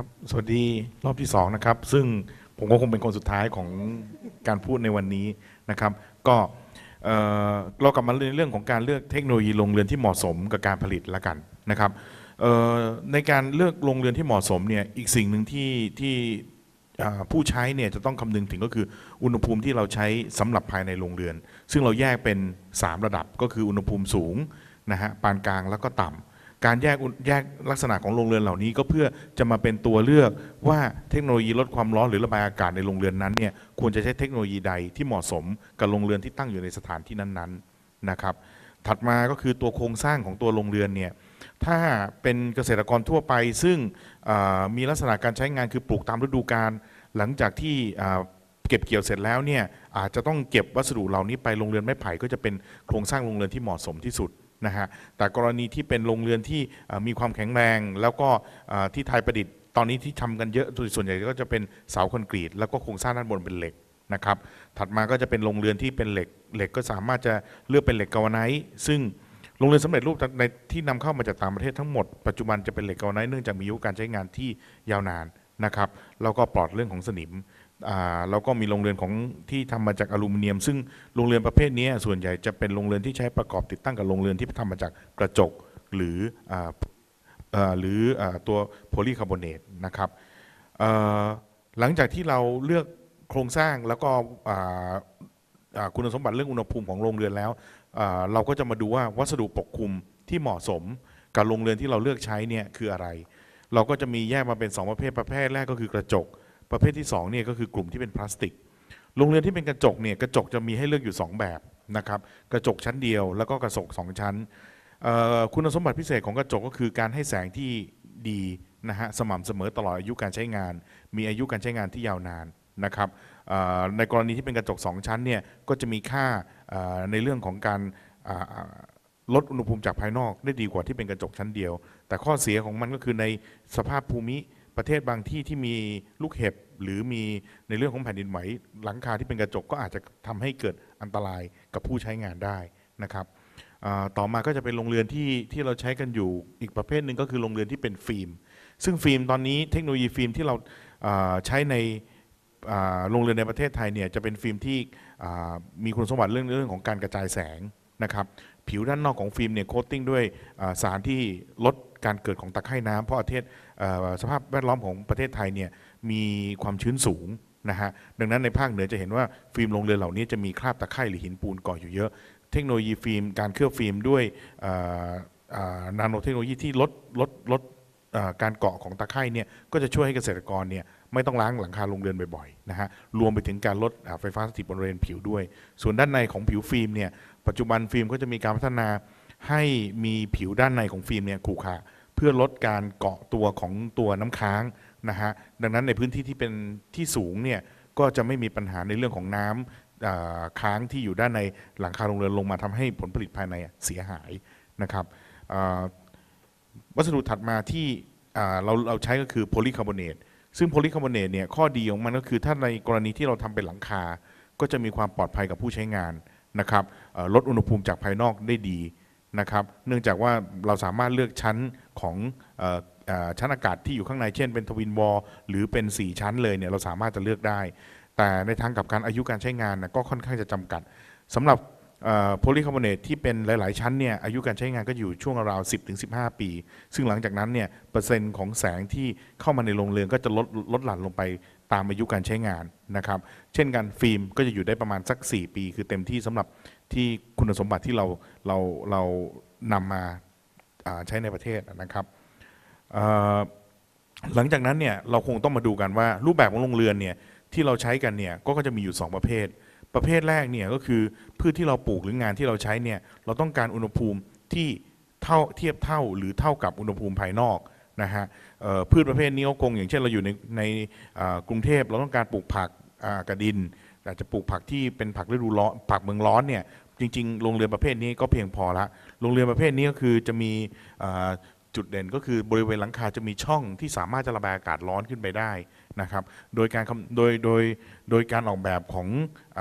ครับสวัสดีรอบที่สองนะครับซึ่งผมก็คงเป็นคนสุดท้ายของการพูดในวันนี้นะครับก็เรากลับมาในเรื่องของการเลือกเทคโนโลยีโรงเรือนที่เหมาะสมกับการผลิตละกันนะครับในการเลือกโรงเรือนที่เหมาะสมเนี่ยอีกสิ่งหนึ่งที่ที่ผู้ใช้เนี่ยจะต้องคำนึงถึงก็คืออุณหภูมิที่เราใช้สำหรับภายในโรงเรือน ซึ่งเราแยกเป็น 3 ระดับก็คืออุณหภูมิสูงนะฮะปานกลางแล้วก็ต่ำการแยกแยกลักษณะของโรงเรือนเหล่านี้ก็เพื่อจะมาเป็นตัวเลือกว่าเทคโนโลยีลดความร้อนหรือระบายอากาศในโรงเรือนนั้นเนี่ยควรจะใช้เทคโนโลยีใดที่เหมาะสมกับโรงเรือนที่ตั้งอยู่ในสถานที่นั้นๆนะครับถัดมาก็คือตัวโครงสร้างของตัวโรงเรือนเนี่ยถ้าเป็นเกษตรกรทั่วไป ซึ่งมีลักษณะการใช้งานคือปลูกตามฤดูกาลหลังจากที่เก็บเกี่ยวเสร็จแล้วเนี่ยอาจจะต้องเก็บวัสดุเหล่านี้ ไปโรงเรือนไม้ไผ่ก็จะเป็นโครงสร้างโรงเรือนที่เหมาะสมที่สุดนะฮะแต่กรณีที่เป็นโรงเรือนที่มีความแข็งแรงแล้วก็ที่ไทยประดิษฐ์ตอนนี้ที่ทำกันเยอะส่วนใหญ่ ก็จะเป็นเสาคอนกรีต แล้วก็โครงสร้างด้านบนเป็นเหล็กนะครับถัดมาก็จะเป็นโรงเรือนที่เป็นเหล็กเหล็กก็สามารถจะเลือกเป็นเหล็กกาวไนท์ซึ่งโรงเรือนสำเร็จรูปในที่นำเข้ามาจากต่างประเทศ ทั้งหมดปัจจุบันจะเป็นเหล็กกาวไนท์เนื่องจากมีอายุการใช้งานที่ยาวนานนะครับแล้วก็ปลอดเรื่องของสนิมแล้วก็มีโรงเรือนของที่ทำมาจากอลูมิเนียม ซึ่งโรงเรือนประเภทนี้ ส่วนใหญ่จะเป็นโรงเรือนที่ใช้ประกอบติดตั้งกับโรงเรือนที่ทำมาจากกระจกหรือหรือตัวโพลีคาร์บอเนตนะครับหลังจากที่เราเลือกโครงสร้างแล้วก็คุณสมบัติเรื่องอุณหภูมิของโรงเรือนแล้วเราก็จะมาดูว่าวัสดุปกคลุมที่เหมาะสมกับโรงเรือนที่เราเลือกใช้เนี่ยคืออะไร เราก็จะมีแยกมาเป็น 2 ประเภทประเภทแรกก็คือกระจกประเภทที่2เนี่ยก็คือกลุ่มที่เป็นพลาสติก โรงเรียนที่เป็นกระจกเนี่ยกระจกจะมีให้เลือกอยู่ 2 แบบนะครับกระจกชั้นเดียวแล้วก็กระจก2 ชั้น คุณสมบัติพิเศษของกระจกก็คือการให้แสงที่ดีนะฮะ สม่ำเสมอตลอดอายุการใช้งาน มีอายุการใช้งานที่ยาวนานนะครับในกรณีที่เป็นกระจก 2 ชั้นเนี่ยก็จะมีค่าในเรื่องของการลดอุณหภูมิจากภายนอก ได้ดีกว่าที่เป็นกระจกชั้นเดียว แต่ข้อเสียของมันก็คือในสภาพภูมิประเทศบางที่ที่มีลูกเห็บหรือมีในเรื่องของแผ่นดินไหวหลังคาที่เป็นกระจกก็อาจจะทำให้เกิดอันตรายกับผู้ใช้งานได้นะครับต่อมา ก็จะเป็นโรงเรือนที่ที่เราใช้กันอยู่อีกประเภทหนึ่งก็คือโรงเรือนที่เป็นฟิล์มซึ่งฟิล์มตอนนี้เทคโนโลยีฟิล์มที่เราใช้ในโรงเรือนในประเทศไทยเนี่ยจะเป็นฟิล์มที่มีคุณสมบัติเรื่องเรื่องของการกระจายแสงนะครับผิวด้านนอกของฟิล์มเนี่ยโคตติ้งด้วยสารที่ลดการเกิดของตะไคร่น้ำเพราะประเทศสภาพแวดล้อมของประเทศไทยเนี่ยมีความชื้นสูงนะฮะดังนั้นในภาคเหนือจะเห็นว่าฟิล์มลงเรือเหล่านี้จะมีคราบตะไคร่หรือหินปูนก่ออยู่เยอะเทคโนโลยีฟิล์มการเคลือบฟิล์มด้วยนาโนเทคโนโลยีที่ลดลดลดการเกาะของตะไคร่เนี่ยก็จะช่วยให้เกษตรกรเนี่ยไม่ต้องล้างหลังคาโรงเรือนบ่อยๆนะฮะรวมไปถึงการลดไฟฟ้าสถิตบริเวณผิวด้วย ส่วนด้านในของผิวฟิล์มเนี่ยปัจจุบันฟิล์มก็จะมีการพัฒนาให้มีผิวด้านในของฟิล์มเนี่ยขูขาะเพื่อลดการเกาะตัวของตัวน้ำค้างนะฮะ ดังนั้นในพื้นที่ที่เป็นที่สูงเนี่ย ก็จะไม่มีปัญหาในเรื่องของน้ำค้างที่อยู่ด้านในหลังคาโรงเรือนลงมาทำให้ผลผลิตภายในเสียหายนะครับวัสดุถัดมาที่า่เราเราใช้ก็คือโพลีคาร์บอเนตซึ่งโพลีคาร์บอเนตเนี่ยข้อดีของมันก็คือถ้าในกรณีที่เราทำเป็นหลังคาก็จะมีความปลอดภัยกับผู้ใช้งานนะครับลดอุณหภูมิจากภายนอกได้ดีนะครับเนื่องจากว่าเราสามารถเลือกชั้นของชั้นอากาศที่อยู่ข้างในเช่นเป็นทวินวอลหรือเป็น 4 ชั้นเลยเนี่ยเราสามารถจะเลือกได้ แต่ในทางกับการอายุการใช้งานนะก็ค่อนข้างจะจำกัด สำหรับโพลีคาร์บอเนตที่เป็นหลาย ๆ ชั้นเนี่ยอายุการใช้งานก็อยู่ช่วงราวสิบถึงสิปี ซึ่งหลังจากนั้นเนี่ยเปอร์เซ็นต์ของแสงที่เข้ามาในโรงเรือนก็จะลดลดหลั่นลงไปตามอายุการใช้งานนะครับ เช่นกันฟิล์มก็จะอยู่ได้ประมาณสัก 4 ปี คือเต็มที่สำหรับที่คุณสมบัติที่เราเราเรานำมาใช้ในประเทศนะครับหลังจากนั้นเนี่ยเราคงต้องมาดูกันว่า รูปแบบของโรงเรือนเนี่ยที่เราใช้กันเนี่ยก็จะมีอยู่ 2 ประเภท ประเภทแรกเนี่ยก็คือพืชที่เราปลูกหรืองานที่เราใช้เนี่ยเราต้องการอุณหภูมิที่เท่าเทียบเท่าหรือเท่ากับอุณหภูมิภายนอกนะฮะพืชประเภทนี้ก็คงอย่างเช่นเราอยู่ในในกรุงเทพเราต้องการปลูกผักกระดินอาจจะปลูกผักที่เป็นผักฤดูร้อนผักเมืองร้อนเนี่ยจริง ๆโรงเรือนประเภทนี้ก็เพียงพอละโรงเรือนประเภทนี้ก็คือจะมีจุดเด่นก็คือบริเวณหลังคาจะมีช่องที่สามารถจะระบายอากาศร้อนขึ้นไปได้นะครับโดยการโดยโดยโดยการออกแบบของอ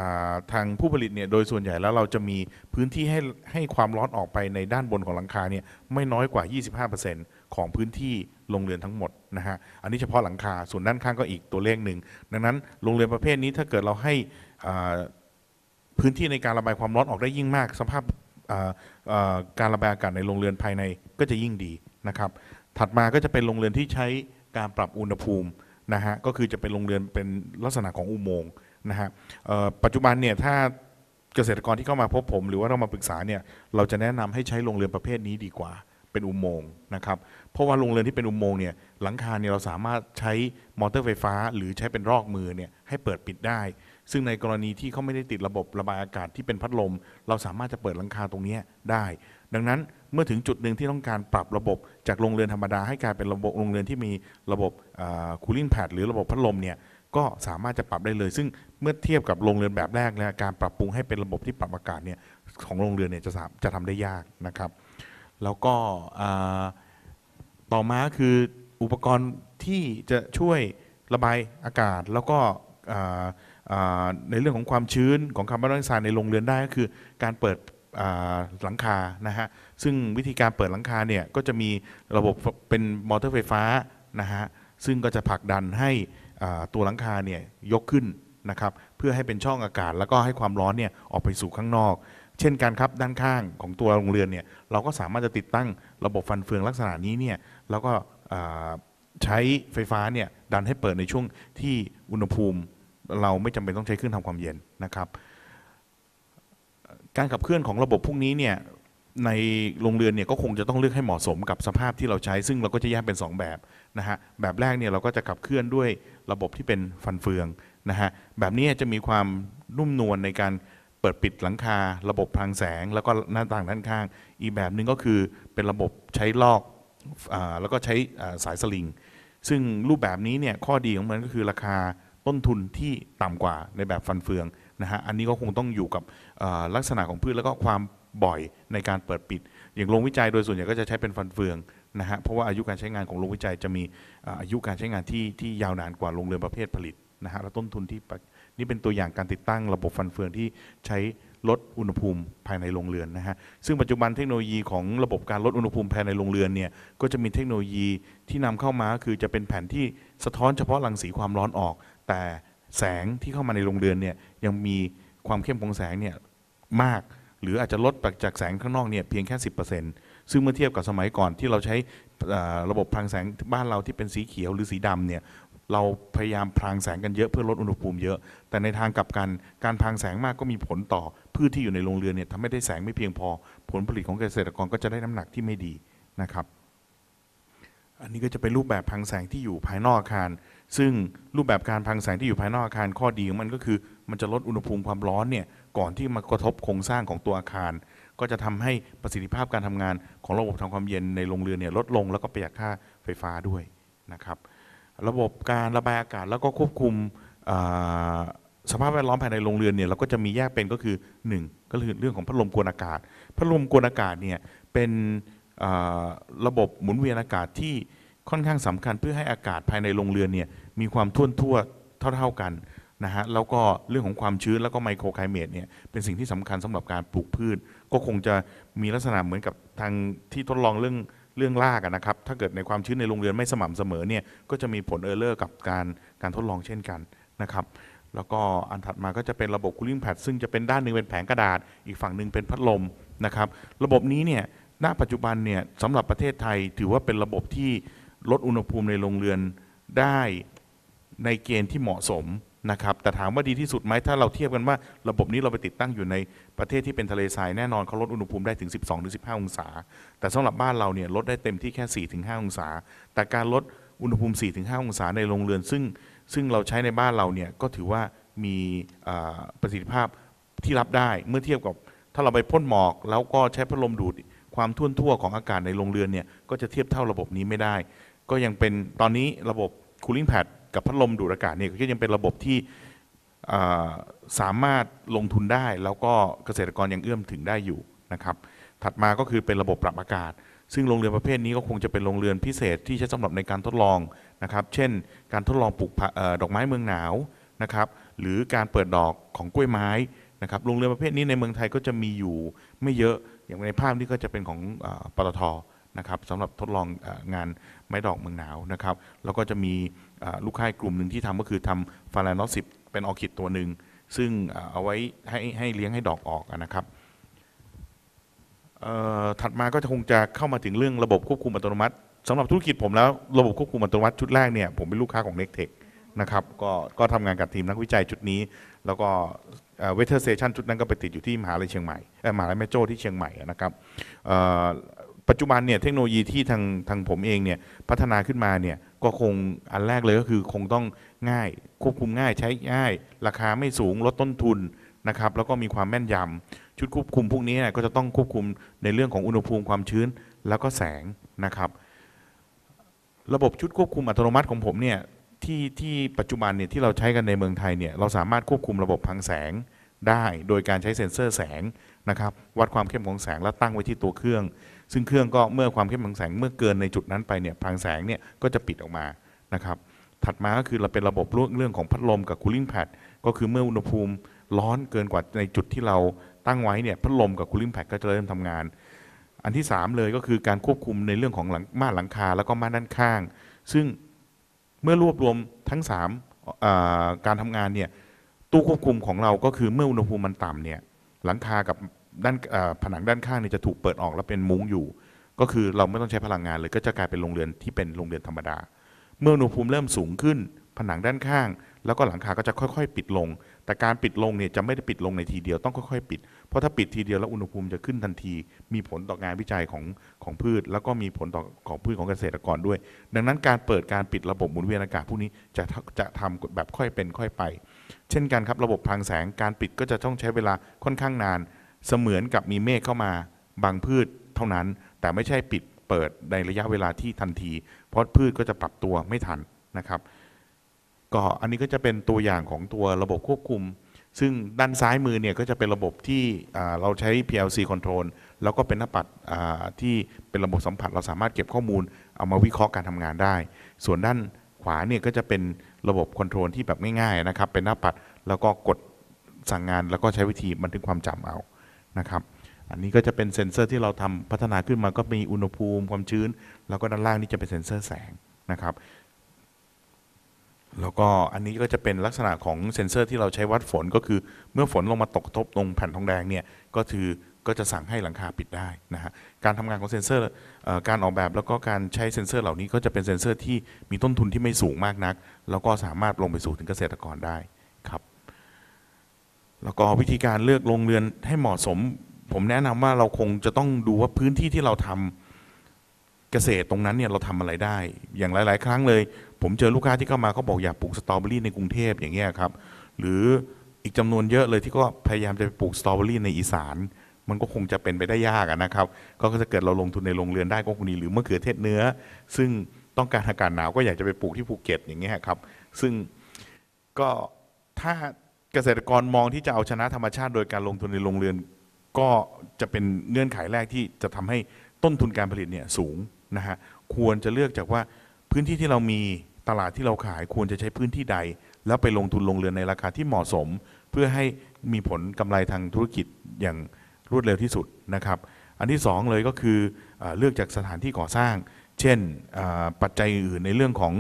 ทางผู้ผลิตเนี่ยโดยส่วนใหญ่แล้วเราจะมีพื้นที่ให้ให้ความร้อนออกไปในด้านบนของหลังคาเนี่ยไม่น้อยกว่า 25%เของพื้นที่โรงเรือนทั้งหมดนะฮะ อันนี้เฉพาะหลังคาส่วนด้านข้างก็อีกตัวเลขหนึ่ง ดังนั้นโรงเรือนประเภทนี้ถ้าเกิดเราให้พื้นที่ในการระบายความร้อนออกได้ยิ่งมากสภาพการระบายอากาศในโรงเรือนภายในก็จะยิ่งดีนะครับ ถัดมาก็จะเป็นโรงเรือนที่ใช้การปรับอุณหภูมินะฮะ ก็คือจะเป็นโรงเรือนเป็นลักษณะของอุโมงค์นะฮะปัจจุบันเนี่ยถ้าเกษตรกรที่เข้ามาพบผมหรือว่าเรามาปรึกษาเนี่ยเราจะแนะนำให้ใช้โรงเรือนประเภทนี้ดีกว่าเป็นอุโมงค์นะครับ เพราะว่าโรงเรือนที่เป็นอุโมงค์เนี่ยหลังคาเนี่ยเราสามารถใช้มอเตอร์ไฟฟ้า หรือใช้เป็นรอกมือเนี่ยให้เปิดปิดได้ ซึ่งในกรณีที่เขาไม่ได้ติดระบบระบายอากาศที่เป็นพัดลมเราสามารถจะเปิดหลังคาตรงนี้ได้ ดังนั้นเมื่อถึงจุดหนึ่งที่ต้องการปรับระบบจากโรงเรือนธรรมดาให้กลายเป็นระบบโรงเรือนที่มีระบบคูลิ่งแพดหรือระบบพัดลมเนี่ยก็สามารถจะปรับได้เลย ซึ่งเมื่อเทียบกับโรงเรือนแบบแรกแล้การปรับปรุงให้เป็นระบบที่ปรับอากาศเนี่ยของโรงเรือนเนี่ยจะจะทำได้ยากนะครับแล้วก็ต่อมาคืออุปกรณ์ที่จะช่วยระบาย อากาศแล้วก็ในเรื่องของความชื้นของคาร์บอนไดออกไซด์ในโรงเรือนได้ก็คือการเปิดหลังคานะฮะซึ่งวิธีการเปิดหลังคาเนี่ยก็จะมีระบบเป็นมอเตอร์ไฟฟ้านะฮะซึ่งก็จะผลักดันให้ตัวหลังคาเนี่ยยกขึ้นนะครับเพื่อให้เป็นช่องอากาศ แล้วก็ให้ความร้อนเนี่ยออกไปสู่ข้างนอกเช่นการครับด้านข้างของตัวโรงเรือนเนี่ยเราก็สามารถจะติดตั้งระบบฟันเฟืองลักษณะนี้เนี่ยเราก็ใช้ไฟฟ้าเนี่ยดันให้เปิดในช่วงที่อุณหภูมิ เราไม่จำเป็นต้องใช้เครื่องทำความเย็นนะครับการขับเคลื่อนของระบบพวกนี้เนี่ยในโรงเรือนเนี่ยก็คงจะต้องเลือกให้เหมาะสมกับสภาพที่เราใช้ ซึ่งเราก็จะแยกเป็น 2 แบบนะฮะแบบแรกเนี่ยเราก็จะขับเคลื่อนด้วยระบบที่เป็นฟันเฟืองนะฮะแบบนี้จะมีความนุ่มนวลในการปิดปิดหลังคาระบบพลังแสงแล้วก็หน้าต่างด้านข้าง อีกแบบหนึ่งก็คือเป็นระบบใช้ลอกอแล้วก็ใช้สายสลิง ซึ่งรูปแบบนี้เนี่ยข้อดีของมันก็คือราคาต้นทุนที่ต่ำกว่าในแบบฟันเฟืองนะฮะอันนี้ก็คงต้องอยู่กับลักษณะของพืชแล้วก็ความบ่อยในการเปิดปิด อย่างโรงวิจัยโดยส่วนใหญ่ก็จะใช้เป็นฟันเฟืองนะฮะเพราะว่าอายุการใช้งานของโรงวิจัยจะมีอายุการใช้งานที่ที่ยาวนานกว่าโรงเรือนประเภทผลิตนะฮะและต้นทุนที่นี่เป็นตัวอย่างการติดตั้งระบบฟันเฟืองที่ใช้ลดอุณหภูมิภายในโรงเรือนนะฮะ ซึ่งปัจจุบันเทคโนโลยีของระบบการลดอุณหภูมิภายในโรงเรือนเนี่ยก็จะมีเทคโนโลยีที่นำเข้ามา คือจะเป็นแผ่นที่สะท้อนเฉพาะรังสีความร้อนออก แต่แสงที่เข้ามาในโรงเรือนเนี่ยยังมีความเข้มของแสงเนี่ยมากหรืออาจจะลดจากแสงข้างนอกเนี่ยเพียงแค่ 10%ซึ่งเมื่อเทียบกับสมัยก่อนที่เราใช้ระบบพลังแสงบ้านเราที่เป็นสีเขียวหรือสีดำเนี่ยเราพยายามพรางแสงกันเยอะเพื่อลดอุณหภูมิเยอะ แต่ในทางกลับกันการพรางแสงมากก็มีผลต่อพืชที่อยู่ในโรงเรือนเนี่ยทำให้ได้แสงไม่เพียงพอ ผลผลิตของเกษตรกรก็จะได้น้ำหนักที่ไม่ดีนะครับ อันนี้ก็จะเป็นรูปแบบพรางแสงที่อยู่ภายนอกอาคาร ซึ่งรูปแบบการพรางแสงที่อยู่ภายนอกอาคารข้อดีของมันก็คือมันจะลดอุณหภูมิความร้อนเนี่ยก่อนที่มากระทบโครงสร้างของตัวอาคาร ก็จะทำให้ประสิทธิภาพการทำงานของระบบทำความเย็นในโรงเรือนเนี่ยลดลงแล้วก็ประหยัดค่าไฟฟ้าด้วยนะครับระบบการระบายอากาศแล้วก็ควบคุมสภาพแวดล้อมภายในโรงเรือนเนี่ยเราก็จะมีแยกเป็นก็คือ1ก็คือเรื่องของพัดลมกวนอากาศพัดลมกวนอากาศเนี่ยเป็นระบบหมุนเวียนอากาศที่ค่อนข้างสำคัญเพื่อให้อากาศภายในโรงเรือนเนี่ยมีความท่วนทั่วเท่าๆกันนะฮะแล้วก็เรื่องของความชื้น แล้วก็ไมโครไคลเมตเนี่ยเป็นสิ่งที่สำคัญสำหรับการปลูกพืช ก็คงจะมีลักษณะเหมือนกับทางที่ทดลองเรื่องเรื่องลากนะครับ ถ้าเกิดในความชื้นในโรงเรือนไม่สม่ำเสมอเนี่ยก็จะมีผลเออร์เลอร์กับการการทดลองเช่นกันนะครับ แล้วก็อันถัดมาก็จะเป็นระบบคูลิ่งแพดซึ่งจะเป็นด้านหนึ่งเป็นแผงกระดาษอีกฝั่งหนึ่งเป็นพัดลมนะครับ ระบบนี้เนี่ย ณ ปัจจุบันเนี่ยสำหรับประเทศไทยถือว่าเป็นระบบที่ลดอุณหภูมิในโรงเรือนได้ในเกณฑ์ที่เหมาะสมนะครับแต่ถามว่าดีที่สุดไหมถ้าเราเทียบกันว่าระบบนี้เราไปติดตั้งอยู่ในประเทศที่เป็นทะเลทรายแน่นอนเขาลดอุณหภูมิได้ถึง 12-15 องศา แต่สำหรับบ้านเราเนี่ยลดได้เต็มที่แค่ 4-5ถึงองศา แต่การลดอุณหภูมิ4-5ถึงองศาในโรงเรือน ซึ่งซึ่งเราใช้ในบ้านเราเนี่ยก็ถือว่ามีประสิทธิภาพที่รับได้เมื่อเทียบกับถ้าเราไปพ่นหมอก แล้วก็ใช้พัดลมดูดความท่วนทั่วของอากาศในโรงเรือนเนี่ยก็จะเทียบเท่าระบบนี้ไม่ได้ ก็ยังเป็นตอนนี้ระบบคูลิ่งแพดกับพัดลมดูดอากาศเนี่ยก็ยังเป็นระบบที่สามารถลงทุนได้ แล้วก็เกษตรกรยังเอื้อมถึงได้อยู่นะครับถัดมาก็คือเป็นระบบปรับอากาศ ซึ่งโรงเรือนประเภทนี้ก็คงจะเป็นโรงเรือนพิเศษที่ใช้สำหรับในการทดลองนะครับเช่น การทดลองปลูกดอกไม้เมืองหนาวนะครับหรือการเปิดดอกของกล้วยไม้นะครับโรงเรือนประเภทนี้ในเมืองไทยก็จะมีอยู่ ไม่เยอะอย่างในภาพนี้ก็จะเป็นของปตทนะครับสำหรับทดลองงานไม้ดอกเมืองหนาวนะครับ แล้วก็จะมีลูกค้ากลุ่มหนึ่งที่ทำก็คือทำฟาลานอสิบเป็นออคิดตัวหนึ่ง ซึ่งเอาไว้ให้ให้เลี้ยงให้ดอกออกนะครับถัดมาก็จะคงจะเข้ามาถึงเรื่องระบบควบคุมอัตโนมัติสำหรับธุรกิจผมแล้วระบบควบคุมอัตโนมัติชุดแรกเนี่ย ผมเป็นลูกค้าของ n e ็กเทคนะครับก็ก็ทำงานกับทีมนักวิจัยชุดนี้แล้วก็เวทเทอร์เซชันชุดนั้นก็ไปติดอยู่ที่มหาลัยเชียงใหม่มหาลัยแม่โจ้ที่เชียงใหม่นะครับปัจจุบันเนี่ยเทคโนโลยีที่ทางทางผมเองเนี่ยพัฒนาขึ้นมาเนี่ยก็คงอันแรกเลยก็คือ คงต้องง่ายควบคุมง่ายใช้ง่าย ราคาไม่สูงลดต้นทุนนะครับแล้วก็มีความแม่นยำชุดควบคุมพวกนี้ก็จะต้องควบคุมในเรื่องของอุณหภูมิความชื้นแล้วก็แสงนะครับระบบชุดควบคุมอัตโนมัติของผมเนี่ยที่ที่ปัจจุบันเนี่ยที่เราใช้กันในเมืองไทยเนี่ยเราสามารถควบคุมระบบพังแสงได้โดยการใช้เซ็นเซอร์แสงนะครับวัดความเข้มของแสงแล้วตั้งไว้ที่ตัวเครื่องซึ่งเครื่องก็เมื่อความเข้มของแสงเมื่อเกินในจุดนั้นไปเนี่ยพลังแสงเนี่ยก็จะปิดออกมานะครับ ถัดมาก็คือเราเป็นระบบเรื่องของพัดลมกับคูลิ่งแพดก็คือเมื่ออุณหภูมิร้อนเกินกว่าในจุดที่เราตั้งไว้เนี่ยพัดลมกับคูลิ่งแพดก็จะเริ่มทำงาน อันที่3เลยก็คือการควบคุมในเรื่องของหลังม่านหลังคาแล้วก็ม่านด้านข้าง ซึ่งเมื่อรวบรวมทั้ง3การทำงานเนี่ยตู้ควบคุมของเราก็คือเมื่ออุณหภูมิมันต่ำเนี่ยหลังคากับด้านผนังด้านข้างนี่จะถูกเปิดออกแล้วเป็นมุ้งอยู่ ก็คือเราไม่ต้องใช้พลังงานเลยก็จะกลายเป็นโรงเรือนที่เป็นโรงเรือนธรรมดา เมื่ออุณหภูมิเริ่มสูงขึ้น ผนังด้านข้าง แล้วก็หลังคาก็จะค่อยๆ ปิดลง แต่การปิดลงเนี่ยจะไม่ได้ปิดลงในทีเดียวต้องค่อยๆปิด เพราะถ้าปิดทีเดียวแล้วอุณหภูมิจะขึ้นทันที มีผลต่องานวิจัยของของพืช แล้วก็มีผลต่อของพืชของเกษตรกรด้วย ดังนั้นการเปิดการปิดระบบหมุนเวียนอากาศพวกนี้จะจะทำแบบค่อยเป็นค่อยไป เช่นกันครับระบบพลังแสงการปิดก็จะต้องใช้เวลาค่อนข้างนานเสมือนกับมีเมฆเข้ามาบางพืชเท่านั้น แต่ไม่ใช่ปิดเปิดในระยะเวลาที่ทันที เพราะพืชก็จะปรับตัวไม่ทันนะครับก็อันนี้ก็จะเป็นตัวอย่างของตัวระบบควบคุม ซึ่งด้านซ้ายมือเนี่ยก็จะเป็นระบบที่เราใช้ PLC control แล้วก็เป็นหน้าปัดที่เป็นระบบสัมผัส เราสามารถเก็บข้อมูลเอามาวิเคราะห์การทำงานได้ ส่วนด้านขวาเนี่ยก็จะเป็นระบบคอนโทรลที่แบบง่ายๆนะครับเป็นหน้าปัดแล้วก็กดสั่งงาน แล้วก็ใช้วิธีบันทึกความจำเอานะครับอันนี้ก็จะเป็นเซ็นเซอร์ที่เราทำพัฒนาขึ้นมา ก็มีอุณหภูมิความชื้น แล้วก็ด้านล่างนี่จะเป็นเซ็นเซอร์แสงนะครับแล้วก็อันนี้ก็จะเป็นลักษณะของเซ็นเซอร์ที่เราใช้วัดฝนก็คือเมื่อฝนลงมาตกทบตรงแผ่นทองแดงเนี่ยก็คือก็จะสั่งให้หลังคาปิดได้นะฮะการทำงานของเซ็นเซอร์การออกแบบแล้วก็การใช้เซ็นเซอร์เหล่านี้ก็จะเป็นเซ็นเซอร์ที่มีต้นทุนที่ไม่สูงมากนัก แล้วก็สามารถลงไปสู่ถึงเกษตรกรได้แล้วก็วิธีการเลือกโรงเรือนให้เหมาะสม ผมแนะนำว่าเราคงจะต้องดูว่าพื้นที่ที่เราทำเกษตรตรงนั้นเนี่ยเราทำอะไรได้ อย่างหลายๆ ครั้งเลย ผมเจอลูกค้าที่เข้ามาเขาบอกอยากปลูกสตรอเบอรี่ในกรุงเทพอย่างเงี้ยครับ หรืออีกจำนวนเยอะเลยที่ก็พยายามจะไปปลูกสตรอเบอรี่ ในอีสาน มันก็คงจะเป็นไปได้ยากนะครับก็จะเกิดเราลงทุนในโรงเรือนได้ก็คงดีหรือมะเขือเทศเนื้อ ซึ่งต้องการอากาศหนาวก็อยากจะไปปลูกที่ภูเก็ตอย่างเงี้ยครับ ซึ่งก็ถ้าเกษตรกรมองที่จะเอาชนะธรรมชาติ โดยการลงทุนในโรงเรือน ก็จะเป็นเงื่อนไขแรกที่จะทำให้ต้นทุนการผลิตเนี่ยสูงนะฮะควรจะเลือกจากว่าพื้นที่ที่เรามีตลาดที่เราขาย ควรจะใช้พื้นที่ใด แล้วไปลงทุนลงเรือนในราคาที่เหมาะสม เพื่อให้มีผลกำไรทางธุรกิจอย่างรวดเร็วที่สุดนะครับอันที่ 2 เลยก็คือเลือกจากสถานที่ก่อสร้าง เช่นปัจจัยอื่นในเรื่องของ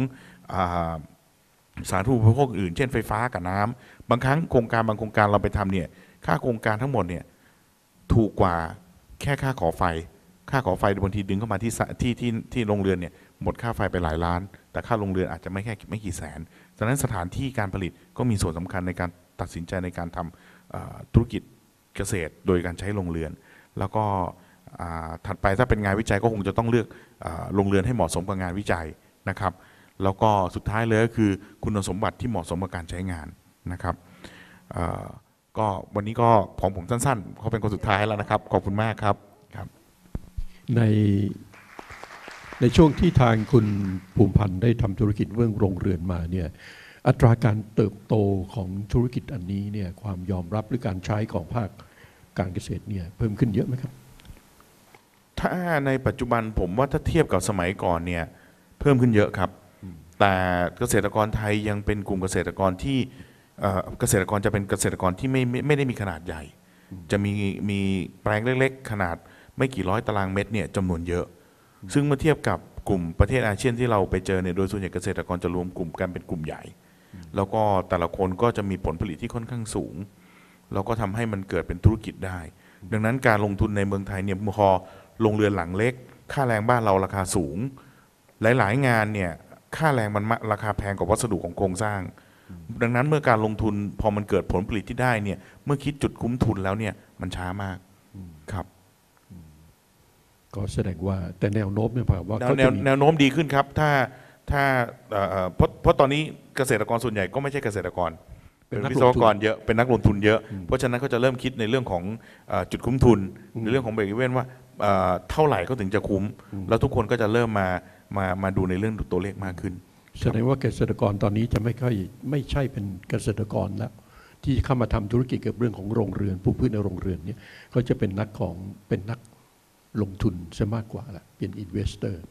สาธารณูปโภคอื่นเช่นไฟฟ้ากับน้ำ บางครั้งโครงการบางโครงการเราไปทำเนี่ยค่าโครงการทั้งหมดเนี่ยถูกกว่าแค่ค่าขอไฟ ค่าขอไฟบางทีดึงเข้ามาที่ที่ที่ที่โรงเรือนเนี่ยหมดค่าไฟไปหลายล้าน แต่ค่าโรงเรือนอาจจะไม่แค่ไม่กี่แสนดังนั้นสถานที่การผลิตก็มีส่วนสำคัญในการตัดสินใจในการทำธุรกิจเกษตร โดยการใช้โรงเรือน แล้วก็ถัดไปถ้าเป็นงานวิจัยก็คงจะต้องเลือกโรงเรือนให้เหมาะสมกับงานวิจัยนะครับแล้วก็สุดท้ายเลยก็คือคุณสมบัติที่เหมาะสมกับการใช้งานนะครับก็วันนี้ก็ของผมสั้นๆ เขาเป็นคนสุดท้ายแล้วนะครับ ขอบคุณมากครับครับในในช่วงที่ทางคุณภูมิพันธ์ได้ทำธุรกิจเรื่องโรงเรือนมาเนี่ยอัตราการเติบโตของธุรกิจอันนี้เนี่ยความยอมรับหรือการใช้ของภาคการเกษตรเนี่ยเพิ่มขึ้นเยอะไหมครับ ถ้าในปัจจุบันผมว่าถ้าเทียบกับสมัยก่อนเนี่ยเพิ่มขึ้นเยอะครับแต่เกษตรกรไทยยังเป็นกลุ่มเกษตรกรที่เกษตรกรจะเป็นเกษตรกรที่ไม่ไม่ได้มีขนาดใหญ่ จะมีมีแปลงเล็กๆ ขนาดไม่กี่ร้อยตารางเมตรเนี่ยจำนวนเยอะ ซึ่งเมื่อเทียบกับกลุ่มประเทศอาเซียน ที่เราไปเจอเนี่ยโดยส่วนใหญ่เกษตรกรจะรวมกลุ่มกันเป็นกลุ่มใหญ่ แล้วก็แต่ละคนก็จะมีผลผลิตที่ค่อนข้างสูง แล้วก็ทำให้มันเกิดเป็นธุรกิจได้ ดังนั้นการลงทุนในเมืองไทยเนี่ยพอลงเรือนหลังเล็ก ค่าแรงบ้านเราราคาสูงหลายๆงานเนี่ยค่าแรงมันราคาแพงกว่าวัสดุของโครงสร้าง ดังนั้นเมื่อการลงทุนพอมันเกิดผลผลิตที่ได้เนี่ย เมื่อคิดจุดคุ้มทุนแล้วเนี่ย มันช้ามากครับ ก็แสดงว่าแต่แนวโน้มเนี่ยผมว่าแนวแนวโน้มดีขึ้นครับ ถ้าถ้าเพราะเพราะตอนนี้เกษตรกรส่วนใหญ่ก็ไม่ใช่เกษตรกรเป็นวิศวกรเยอะเป็นนักลงทุนเยอะเพราะฉะนั้นเขาจะเริ่มคิดในเรื่องของจุดคุ้มทุนในเรื่องของเบรกเว้นว่าเท่าไหร่ก็ถึงจะคุ้ม แล้วทุกคนก็จะเริ่มมามามาดูในเรื่องตัวเลขมากขึ้นแสดงว่าเกษตรกรตอนนี้จะไม่ค่อยไม่ใช่เป็นเกษตรกรแล้วที่เข้ามาทำธุรกิจกับเรื่องของโรงเรือน ผู้พืชในโรงเรือนเนี่ยก็จะเป็นนักของเป็นนักลงทุนซะมากกว่าละเป็นอินเวสเตอร์